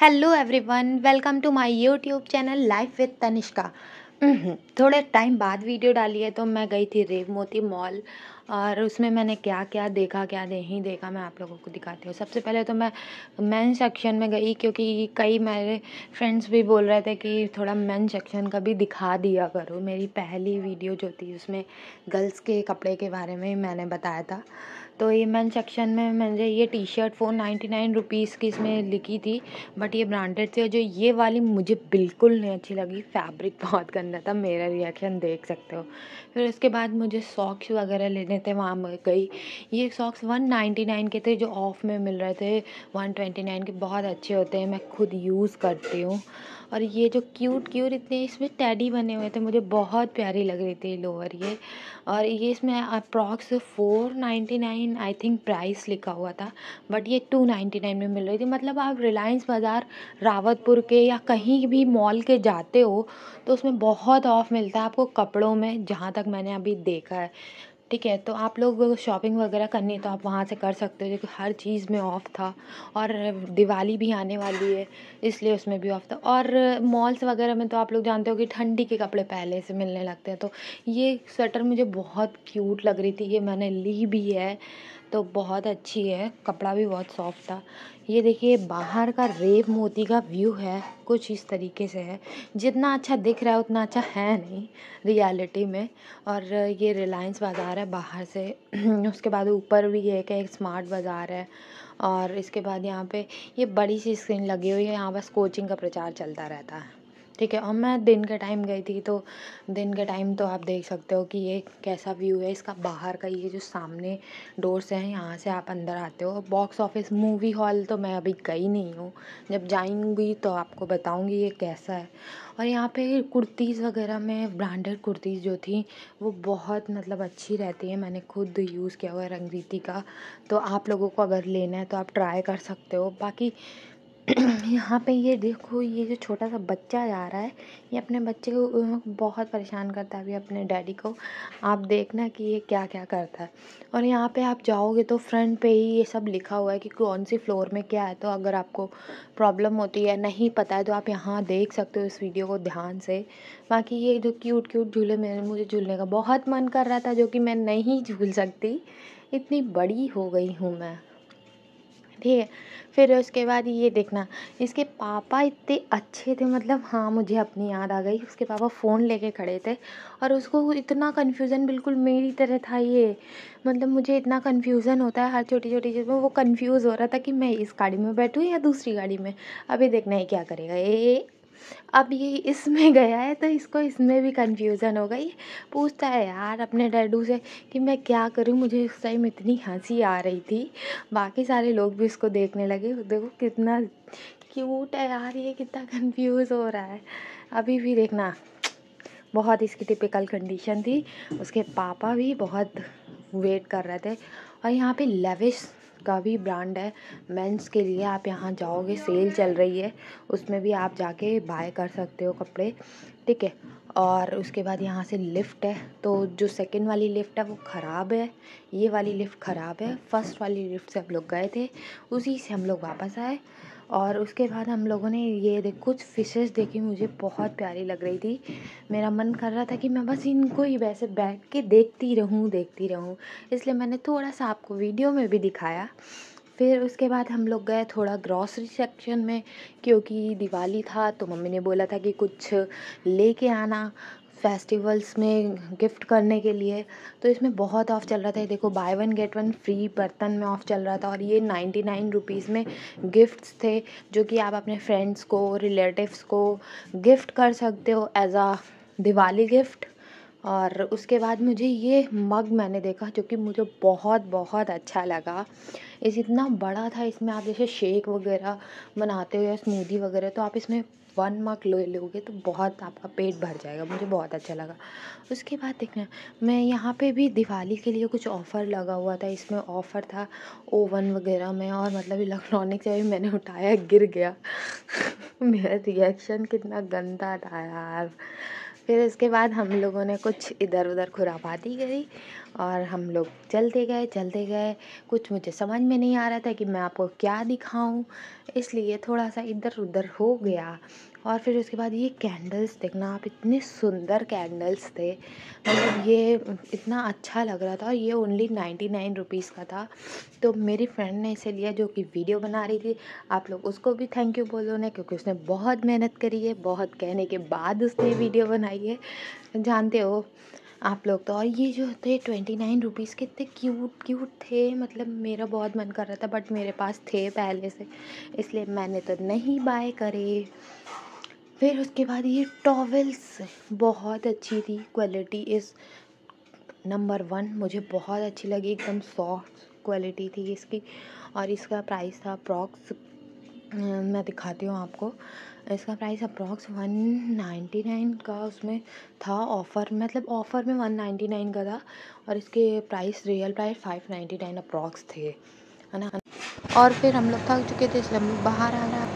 hello everyone welcome to my YouTube channel life with Tanishka थोड़े time बाद video डाली है तो मैं गई थी रेव मोती मॉल और उसमें मैंने क्या क्या देखा क्या नहीं देखा मैं आप लोगों को दिखाती हूँ सबसे पहले तो मैं मेन सेक्शन में गई क्योंकि कई मेरे फ्रेंड्स भी बोल रहे थे कि थोड़ा मेन सेक्शन का भी दिखा दिया करो मेरी पहली वीडियो जो थी उसमें गर्ल्स के कपड़े के बारे में मैंने बताया था तो ये मैन सेक्शन में मैंने ये T shirt four ninety nine rupees की इसमें लिखी थी बट ये ब्रांडेड थी और जो ये वाली मुझे बिल्कुल नहीं अच्छी लगी फैब्रिक बहुत गंदा था मेरा रिएक्शन देख सकते हो फिर उसके बाद मुझे सॉक्स वगैरह लेने थे वहाँ गई ये सॉक्स वन नाइन्टी नाइन के थे जो ऑफ में मिल रहे थे वन ट्वेंटी नाइन के बहुत अच्छे होते हैं मैं खुद यूज़ करती हूँ और ये जो क्यूट क्यूट इतने इसमें टैडी बने हुए थे मुझे बहुत प्यारी लग रही थी लोअर ये और ये इसमें approx four ninety nine nine I think price लिखा हुआ था बट ये टू नाइन्टी नाइन में मिल रही थी मतलब आप रिलायंस बाज़ार रावतपुर के या कहीं भी मॉल के जाते हो तो उसमें बहुत ऑफ़ मिलता है आपको कपड़ों में जहाँ तक मैंने अभी देखा है ठीक है तो आप लोग शॉपिंग वगैरह करनी है तो आप वहाँ से कर सकते हो क्योंकि हर चीज़ में ऑफ़ था और दिवाली भी आने वाली है इसलिए उसमें भी ऑफ़ था और मॉल्स वगैरह में तो आप लोग जानते हो कि ठंडी के कपड़े पहले से मिलने लगते हैं तो ये स्वेटर मुझे बहुत क्यूट लग रही थी ये मैंने ली भी है तो बहुत अच्छी है कपड़ा भी बहुत सॉफ्ट था ये देखिए बाहर का रेव मोती का व्यू है कुछ इस तरीके से है जितना अच्छा दिख रहा है उतना अच्छा है नहीं रियलिटी में और ये रिलायंस बाज़ार है बाहर से उसके बाद ऊपर भी है कि एक स्मार्ट बाज़ार है और इसके बाद यहाँ पे ये बड़ी सी स्क्रीन लगी हुई है यहाँ बस कोचिंग का प्रचार चलता रहता है ठीक है और मैं दिन के टाइम गई थी तो दिन के टाइम तो आप देख सकते हो कि ये कैसा व्यू है इसका बाहर का ये जो सामने डोर्स हैं यहाँ से आप अंदर आते हो बॉक्स ऑफिस मूवी हॉल तो मैं अभी गई नहीं हूँ जब जाऊँगी तो आपको बताऊँगी ये कैसा है और यहाँ पे कुर्तीज़ वगैरह में ब्रांडेड कुर्तीज़ जो थी वो बहुत मतलब अच्छी रहती है मैंने खुद यूज़ किया हुआ है रंगरीति का तो आप लोगों को अगर लेना है तो आप ट्राई कर सकते हो बाकी यहाँ पे ये देखो ये जो छोटा सा बच्चा जा रहा है ये अपने बच्चे को बहुत परेशान करता है अभी अपने डैडी को आप देखना कि ये क्या क्या करता है और यहाँ पे आप जाओगे तो फ्रंट पे ही ये सब लिखा हुआ है कि कौन सी फ्लोर में क्या है तो अगर आपको प्रॉब्लम होती है नहीं पता है तो आप यहाँ देख सकते हो इस वीडियो को ध्यान से बाकी ये जो क्यूट क्यूट झूले मेरे मुझे झूलने का बहुत मन कर रहा था जो कि मैं नहीं झूल सकती इतनी बड़ी हो गई हूँ मैं ठीक है फिर उसके बाद ये देखना इसके पापा इतने अच्छे थे मतलब हाँ मुझे अपनी याद आ गई उसके पापा फ़ोन लेके खड़े थे और उसको इतना कन्फ्यूज़न बिल्कुल मेरी तरह था ये मतलब मुझे इतना कन्फ्यूज़न होता है हर छोटी छोटी चीज़ में वो कन्फ्यूज़ हो रहा था कि मैं इस गाड़ी में बैठूँ या दूसरी गाड़ी में अभी देखना है क्या करेगा ये अब ये इसमें गया है तो इसको इसमें भी कन्फ्यूज़न हो गई पूछता है यार अपने डैडू से कि मैं क्या करूँ मुझे उस टाइम इतनी हंसी आ रही थी बाकी सारे लोग भी इसको देखने लगे देखो कितना क्यूट है यार ये कितना कन्फ्यूज़ हो रहा है अभी भी देखना बहुत इसकी टिपिकल कंडीशन थी उसके पापा भी बहुत वेट कर रहे थे और यहाँ पर लेविश का भी ब्रांड है मेंस के लिए आप यहाँ जाओगे सेल चल रही है उसमें भी आप जाके बाय कर सकते हो कपड़े ठीक है और उसके बाद यहाँ से लिफ्ट है तो जो सेकंड वाली लिफ्ट है वो ख़राब है ये वाली लिफ्ट ख़राब है फर्स्ट वाली लिफ्ट से हम लोग गए थे उसी से हम लोग वापस आए और उसके बाद हम लोगों ने ये देख कुछ फिशेस देखी मुझे बहुत प्यारी लग रही थी मेरा मन कर रहा था कि मैं बस इनको ही वैसे बैठ के देखती रहूँ देखती रहूँ इसलिए मैंने थोड़ा सा आपको वीडियो में भी दिखाया फिर उसके बाद हम लोग गए थोड़ा ग्रॉसरी सेक्शन में क्योंकि दिवाली था तो मम्मी ने बोला था कि कुछ लेके आना फेस्टिवल्स में गिफ्ट करने के लिए तो इसमें बहुत ऑफ़ चल रहा था ये देखो buy one get one free बर्तन में ऑफ़ चल रहा था और ये नाइन्टी नाइन रुपीज़ में गिफ्ट्स थे जो कि आप अपने फ्रेंड्स को रिलेटिव्स को गिफ्ट कर सकते हो एज आ दिवाली गिफ्ट और उसके बाद मुझे ये मग मैंने देखा जो कि मुझे बहुत बहुत अच्छा लगा इस इतना बड़ा था इसमें आप जैसे शेक वगैरह बनाते हो या स्मूदी वगैरह तो आप इसमें वन मग ले लोगे तो बहुत आपका पेट भर जाएगा मुझे बहुत अच्छा लगा उसके बाद देखना मैं यहाँ पे भी दिवाली के लिए कुछ ऑफ़र लगा हुआ था इसमें ऑफ़र था ओवन वगैरह में और मतलब इलेक्ट्रॉनिक से मैंने उठाया गिर गया मेरा रिएक्शन कितना गंदा था यार फिर इसके बाद हम लोगों ने कुछ इधर उधर खुराफाती करी और हम लोग चलते गए चलते गए कुछ मुझे समझ में नहीं आ रहा था कि मैं आपको क्या दिखाऊं इसलिए थोड़ा सा इधर उधर हो गया और फिर उसके बाद ये कैंडल्स देखना आप इतने सुंदर कैंडल्स थे मतलब ये इतना अच्छा लग रहा था और ये ओनली नाइन्टी नाइन रुपीज़ का था तो मेरी फ्रेंड ने इसे लिया जो कि वीडियो बना रही थी आप लोग उसको भी थैंक यू बोलो ना क्योंकि उसने बहुत मेहनत करी है बहुत कहने के बाद उसने वीडियो बनाई है जानते हो आप लोग तो और ये जो थे ट्वेंटी नाइन रुपीज़ कितने क्यूट क्यूट थे मतलब मेरा बहुत मन कर रहा था बट मेरे पास थे पहले से इसलिए मैंने तो नहीं बाय करे फिर उसके बाद ये टॉवल्स बहुत अच्छी थी क्वालिटी इस नंबर वन मुझे बहुत अच्छी लगी एकदम सॉफ्ट क्वालिटी थी इसकी और इसका प्राइस था अप्रॉक्स मैं दिखाती हूँ आपको इसका price approx one ninety nine का उसमें था ऑफ़र मतलब ऑफ़र में वन नाइन्टी नाइन का था और इसके price real price five ninety nine approx थे है ना और फिर हम लोग थक चुके थे इसलिए हम बाहर आ रहा